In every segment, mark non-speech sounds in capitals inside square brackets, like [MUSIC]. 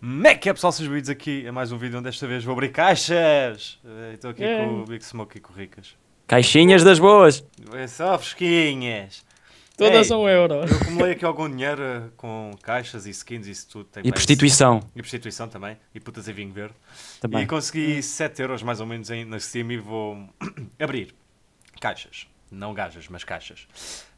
Como é que é pessoal, sejam bem-vindos aqui a mais um vídeo onde desta vez vou abrir caixas. Estou aqui é. com o Big Smoke e com o Ricas. Caixinhas das boas! É só fresquinhas! Todas são um euro. Eu acumulei aqui algum dinheiro com caixas e skins e isso tudo. Tem e prostituição. E prostituição também. E putas e vinho verde. Também. E consegui 7 euros mais ou menos na Steam e vou abrir caixas. Não gajas, mas caixas.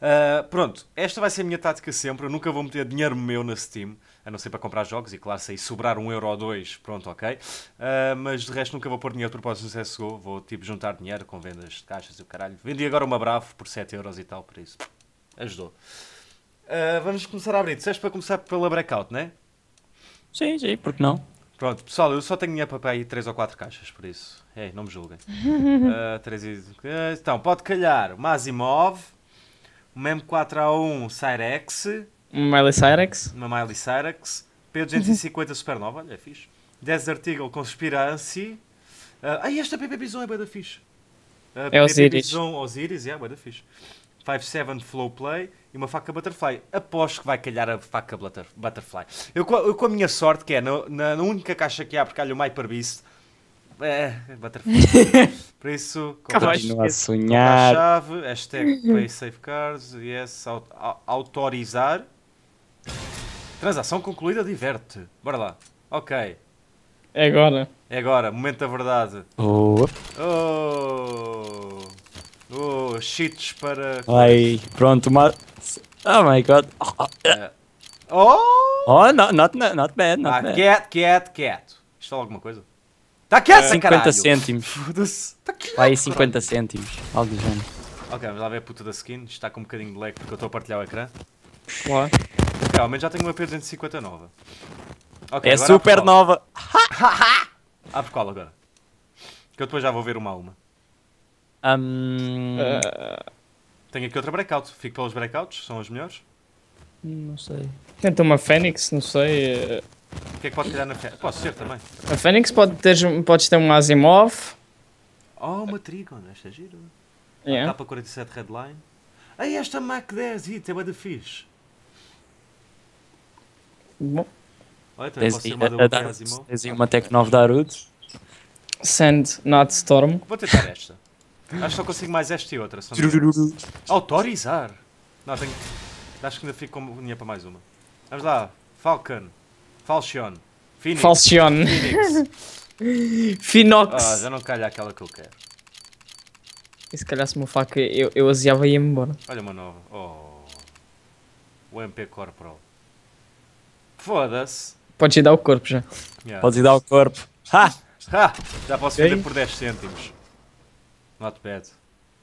Uh, pronto, esta vai ser a minha tática sempre. Eu nunca vou meter dinheiro meu na Steam, a não ser para comprar jogos e, claro, se aí sobrar um euro ou dois, pronto, ok. Uh, mas de resto, nunca vou pôr dinheiro de propósito no CSGO. Vou, tipo, juntar dinheiro com vendas de caixas e o caralho. Vendi agora uma Bravo por 7 euros e tal, por isso. Ajudou. Uh, vamos começar a abrir. Disseste para começar pela Breakout, não é? Sim, sim, porque não? Pronto, pessoal, eu só tenho dinheiro para aí 3 ou 4 caixas, por isso. Ei, é, não me julguem. uh, [LAUGHS] ah, 3 e... Ah, então, pode calhar uma Asimov, uma M4A1 Cyrex. Uma Miley Cyrex. Uma Miley Cyrex. P250 Supernova, olha, é fixe. Desert Eagle Conspiracy. Uh, ah, esta PP Bison é bem da fixe. Uh, é Osiris. Osiris, é, yeah, bem da fixe. 5-7 Flow Play e uma faca Butterfly. Aposto que vai calhar a faca Butterfly. Eu, eu com a minha sorte, que é na, na única caixa que há, porque calha o Myper Beast. É, é, Butterfly. [LAUGHS] Por isso, continua a sonhar. A chave, hashtag Play yes, é aut autorizar. Transação concluída, diverte. Bora lá. Ok. É agora. É agora, momento da verdade. Oh. oh. Oh, cheats para. Ai, pronto, mas. Oh my god. É. Oh! Oh, oh no, not, not bad, not ah, bad. Quieto, quieto, quieto. Isto é alguma coisa? Está quieta, 50 é. caralho! 50 cêntimos. Foda-se. Tá quieto. Vai 50 cêntimos. Algo do género. Ok, vamos lá ver a puta da skin. Está com um bocadinho de lag porque eu estou a partilhar o ecrã. Ué. Ok, ao menos já tenho uma P250 nova. Okay, é super nova. [LAUGHS] Abre qual agora? Que eu depois já vou ver uma a uma. Um... Uh... Tenho aqui outra breakout. Fico pelos breakouts, são as melhores? Não sei. Tenta uma Fênix, não sei. Eh, o que é que pode tirar na Fênix? Pode ser também. A Fênix pode ter, podes ter um Asimov. Oh, uma Trigon, esta é giro. Yeah. É. K47 Redline. Ei, esta Mac 10 It é de fixe. Bom. Olha, também uma Tens uma Tech 9 Darut. Send, not storm. Vou tentar esta. Acho que só consigo mais esta e outra. Autorizar. Não, tenho... Acho que ainda fico com unha para mais uma. Vamos lá. Falcon. Falchion. Phoenix. Phoenix. Finox. [LAUGHS] Ah, já não calha aquela que eu quero. E se calhasse uma faca eu, eu aziava e ia-me embora. Olha uma nova. Oh. O MP Corporal. Foda-se. Podes ir dar o corpo já. Yeah. Podes ir dar o corpo. Ha! ha! Já posso vender por 10 cêntimos. Notepad.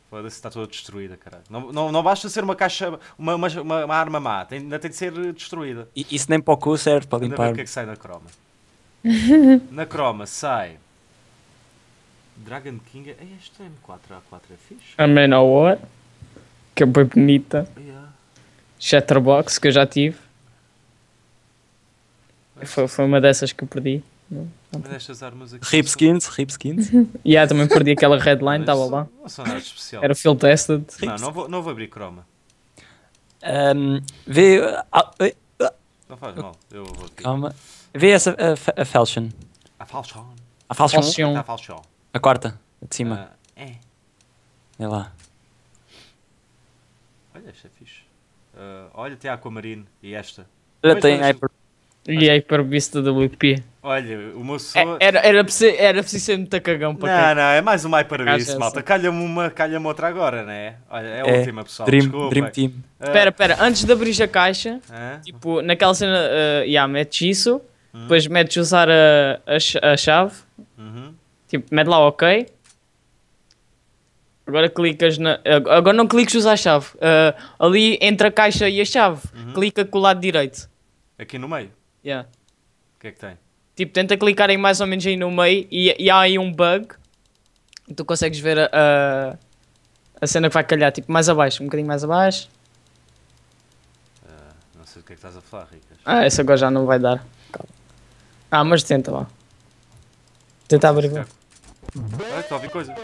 Foda-se, está toda destruída, caralho. Não, não, não basta ser uma caixa, uma, uma, uma, uma arma má, tem, ainda tem de ser destruída. E, isso nem para o cu serve para limpar. O que é que sai na croma? [LAUGHS] na croma sai. Dragon King. É, é este M4A4 é fixe. A Manowar, que é bem bonita. Yeah. Shatterbox, que eu já tive. Foi, foi uma dessas que eu perdi. Mas estas armas aqui. Ripskins, são... Ripskins. E [LAUGHS] yeah, também perdi aquela redline estava tá lá. especial. Era field tested. Não, não vou, não vou abrir croma. Um, vê. Ah, eh, ah. Não faz mal, eu vou aqui. Calma. Vê essa. A, a Falchion. A Falchion. A Falchion. A, tá, Falchion. a quarta, a de cima. Uh, é. Vê lá. Olha, esta é fixe. Uh, olha, tem a Aquamarine e esta. Olha, tem Hyper Olhei para o bicho do WP. Olha, o meu sonho. É, era, era, preciso, era preciso ser muito cagão para Não, não, é mais uma hyperbeast, malta. Calha-me uma, calha-me outra agora, né? Olha, é a é, última, pessoal. Dream, Desculpa. Dream Team. Espera, é. ah. espera, antes de abrir a caixa, é? tipo, naquela cena, uh, yeah, metes isso, hum. depois metes usar a, a, a chave, uhum. tipo, mete lá OK. Agora clicas na. Eh, agora não cliques usar a chave. Uh, ali entre a caixa e a chave, uhum. clica com o lado direito. Aqui no meio. Yeah. O que é que tem? Tipo, tenta clicar aí mais ou menos aí no meio e, e há aí um bug. Tu consegues ver a, a, a, cena que vai calhar, tipo, mais abaixo, um bocadinho mais abaixo. Uh, não sei do que é que estás a falar, Ricas. Ah, essa agora já não vai dar. Calma. Ah, mas tenta lá. Tenta abrir. Ah, a coisa.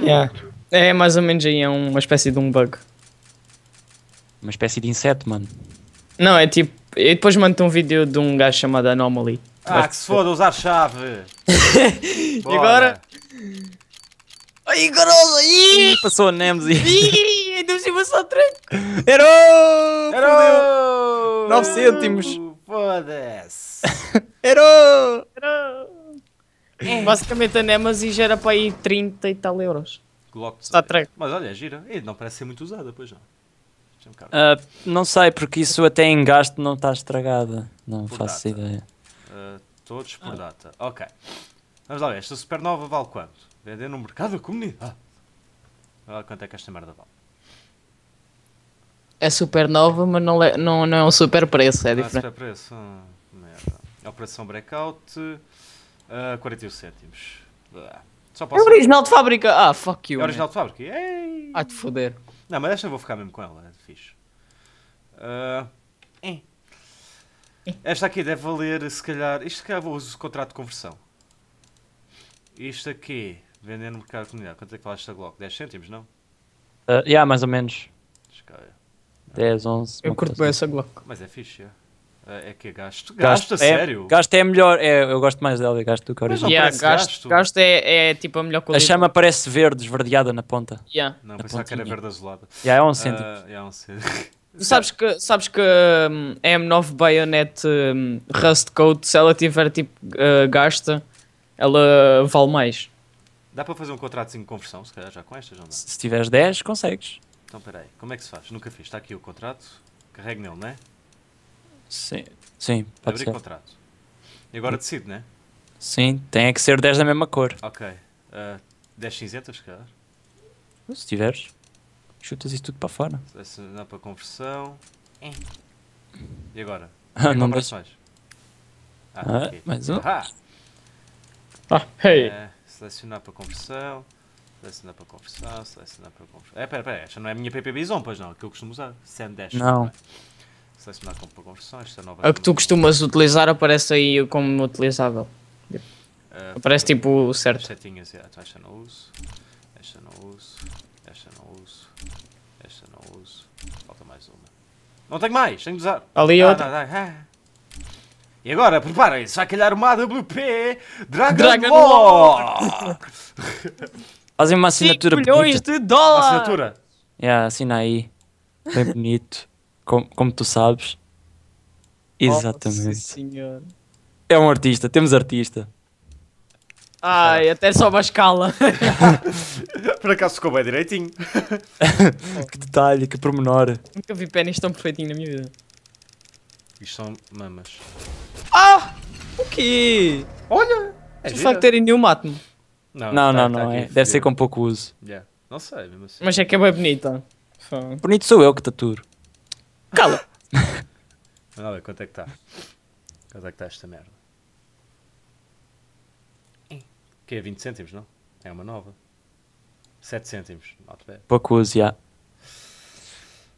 Yeah. É mais ou menos aí, é uma espécie de um bug. Uma espécie de inseto, mano. Não, é tipo eu depois mando-te um vídeo de um gajo chamado Anomaly. Ah, que se foda, usar chave! [LAUGHS] e agora? Ai, garoto! Ih, passou a Nemesis! E ainda me uma só treco! Herói! Herói! 9 cêntimos! Foda-se! [LAUGHS] É. Basicamente a Nemesis gera para aí 30 e tal euros. Glock de Mas olha, é gira. E não parece ser muito usada, pois não. Uh, não sei, porque isso até em gasto não está estragada. Não por faço data. ideia. Uh, todos por ah. data. Ok. Vamos lá ver. Esta supernova vale quanto? Vender no mercado da comunidade. Ah, quanto é que esta merda vale? É supernova, mas não, é, não, não é um super preço. É não é diferente. super preço. Hum, merda. Operação Breakout. Uh, 41 cêntimos. só posso... É original de fábrica. Ah, fuck you. É original man. de fábrica. Ai, te foder. Não, mas esta eu vou ficar mesmo com ela fixe. Uh, ah, hein. É. Esta aqui deve valer, se calhar. Isto se calhar vou usar o contrato de conversão. Isto aqui, vender no mercado comunitário. Quanto é que vale esta Glock? 10 cêntimos, não? Uh, yeah, mais ou menos. Escaia. 10, 11. Eu curto bem essa Glock. Mas é fixe, yeah. É. É que é gasto. Gasto, gasto é, sério? Gasto é melhor. É, eu gosto mais dela, gasto do que a original. Yeah, gasto, gasto. é, é, tipo a melhor qualidade. A chama parece verde, esverdeada na ponta. Yeah. Não, na pensava pontinha. que era verde azulada. Yeah, é um cêntimo. Uh, é um cêntimo. [LAUGHS] sabes que, sabes que um, a M9 Bayonet um, Rust Coat, se ela tiver tipo uh, gasta, ela vale mais. Dá para fazer um contrato de conversão, se calhar já com estas, não dá? Se, se tiveres 10, consegues. Então peraí, como é que se faz? Nunca fiz. Está aqui o contrato, carregue nele, não é? Sim, sim pode Abrir ser. contrato. E agora decido, né? Sim, tem é que ser 10 da mesma cor. Ok. Uh, ah, 10 cinzentas, se calhar. Se tiveres, chutas isso tudo para fora. Se dá para conversão. É. E agora? Ah, não mais. mais. Ah, ah mais um. Ah, ah hey. Uh, selecionar para conversão. Selecionar para conversão, selecionar para conversão. É, pera, pera, esta não é a minha PP Bison, pois não, é que eu costumo usar. Send Dash. Não. Também. Selecionar esta é nova. A que tu costumas utilizar aparece aí como utilizável. Uh, aparece tipo o certo. Setinhas, yeah. então, esta não uso. Esta não uso. Esta não uso. Esta não uso. Falta mais uma. Não tenho mais, tenho de usar. Ali ah, outra. Não, não, E agora, preparem-se, vai calhar uma AWP Dragon, Dragon Ball! Fazem uma assinatura milhões bonita. de dólares! Assinatura? Yeah, assina aí. Bem bonito como, como tu sabes. Exatamente. senhor. É um artista, temos artista. Ai, até só uma escala. [LAUGHS] Por acaso ficou bem direitinho. [LAUGHS] que detalhe, que pormenor. Nunca vi pênis tão perfeitinho na minha vida. Isto são mamas. Ah! O quê? Olha! É, é Se de facto terem nenhum, mato me Não, não, tá, não, tá não é. Deve ser com pouco uso. Yeah. Não sei, mesmo assim. Mas é que é bem bonita. Bonito sou eu que taturo. Cala! Olha quanto é que está? Quanto é que está esta merda? É. Que é 20 cêntimos, não? É uma nova. 7 cêntimos, not bad. Pouco uso, já.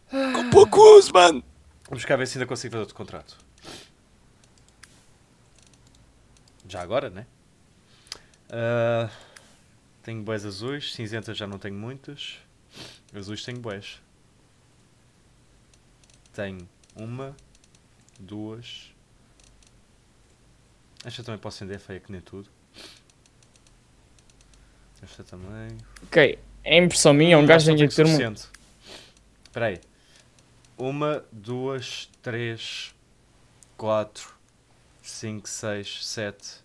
Com ah. pouco uso, mano! Vamos cá ver se ainda consigo fazer outro contrato. Já agora, né? Uh, tenho boés azuis, cinzentas já não tenho muitas. Azuis tenho boés. Tenho uma, duas. Esta também posso acender, é feia que nem tudo. Esta também. Ok, é impressão minha, é um ah, gajo tem que ter suficiente Espera aí. Uma, duas, três, quatro, cinco, seis, sete,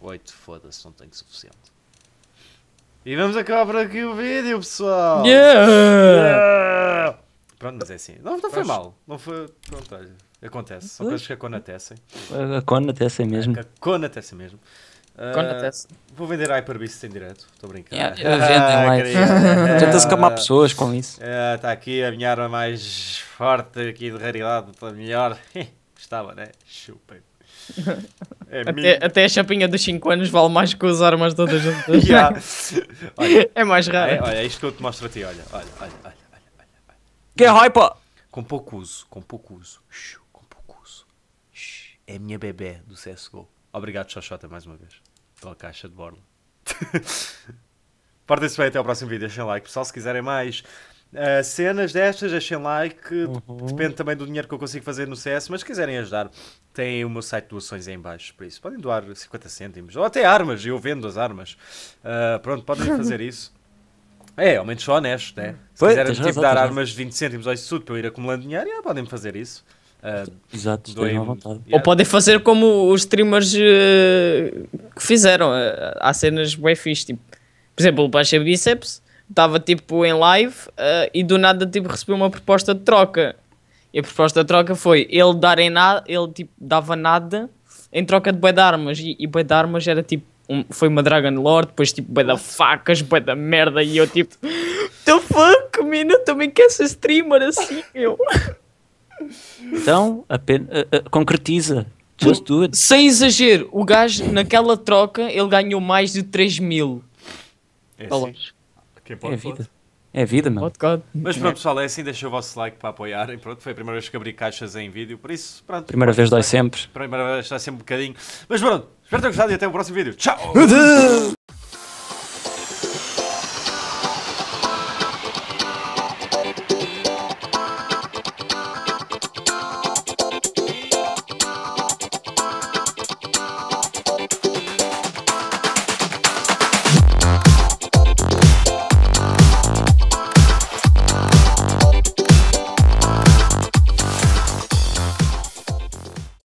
oito. Foda-se, não tenho suficiente. E vamos acabar por aqui o vídeo, pessoal. Yeah. Yeah. Pronto, mas é assim. Não, não foi mal. Não foi. Pronto, olha. Acontece. São coisas que acontecem. Acontecem mesmo. Acontecem mesmo. Uh, vou vender Hyperbeast em direto, estou a brincar. Yeah, [LAUGHS] ah, Tenta-se camar pessoas com isso. Está é, uh, aqui a minha arma mais forte aqui de raridade, melhor. Estava, [LAUGHS] né? chupa é até, até a chapinha dos 5 anos vale mais que as armas todas juntas. yeah. olha, [LAUGHS] é mais raro. É, olha, é isto que eu te mostro a ti. Olha, olha, olha. olha, olha, olha. Que raiva é hype! Com pouco uso, com pouco uso. com pouco uso. É a minha bebê do CSGO. Obrigado, Xoxota, mais uma vez. Pela caixa de borla. [LAUGHS] partem se bem, até ao próximo vídeo. Deixem like, pessoal, se quiserem mais. Uh, cenas destas, deixem like. Uhum. Depende também do dinheiro que eu consigo fazer no CS, mas se quiserem ajudar, tem o meu site de doações aí em baixo, por isso podem doar 50 cêntimos, ou até armas, eu vendo as armas. Uh, pronto, podem [LAUGHS] fazer isso. É, ao menos sou honesto, né? Se Foi, quiserem tipo, dar armas de 20 cêntimos ao isso tudo para eu ir acumulando dinheiro, yeah, podem fazer isso. Uh, Exato, estou à vontade. Yeah. Ou podem fazer como os streamers uh, que fizeram. Uh, há cenas bem fixe, tipo, por exemplo, o Baixa Biceps estava tipo em live uh, e do nada tipo recebeu uma proposta de troca e a proposta da troca foi ele dar em nada, ele tipo dava nada em troca de boi de armas. E, e de armas era tipo, um, foi uma Dragon Lord, depois tipo boi de facas, boi da merda. E eu tipo, [LAUGHS] the fuck, mina, também quer ser streamer assim, eu. Então, apenas, eh, eh, concretiza. Just do it. Sem exagero, o gajo naquela troca ele ganhou mais de 3 mil. É dólares. Tá assim. Quem pode, é vida. Pode. É vida, mano. Mas pronto, é. pessoal, é assim. Deixem o vosso like para apoiarem. Pronto, foi a primeira vez que abri caixas em vídeo. Por isso, pronto. Primeira vez dói sempre. Primeira vez dói sempre um bocadinho. Mas pronto, espero ter gostado e até o próximo vídeo. Tchau! [LAUGHS]